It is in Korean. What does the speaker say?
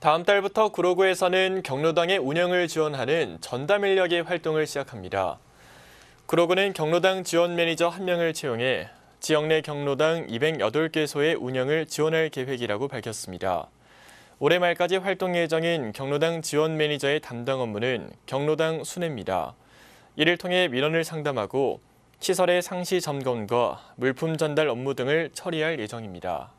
다음 달부터 구로구에서는 경로당의 운영을 지원하는 전담 인력의 활동을 시작합니다. 구로구는 경로당 지원 매니저 1명을 채용해 지역 내 경로당 208개소의 운영을 지원할 계획이라고 밝혔습니다. 올해 말까지 활동 예정인 경로당 지원 매니저의 담당 업무는 경로당 순회입니다. 이를 통해 민원을 상담하고 시설의 상시 점검과 물품 전달 업무 등을 처리할 예정입니다.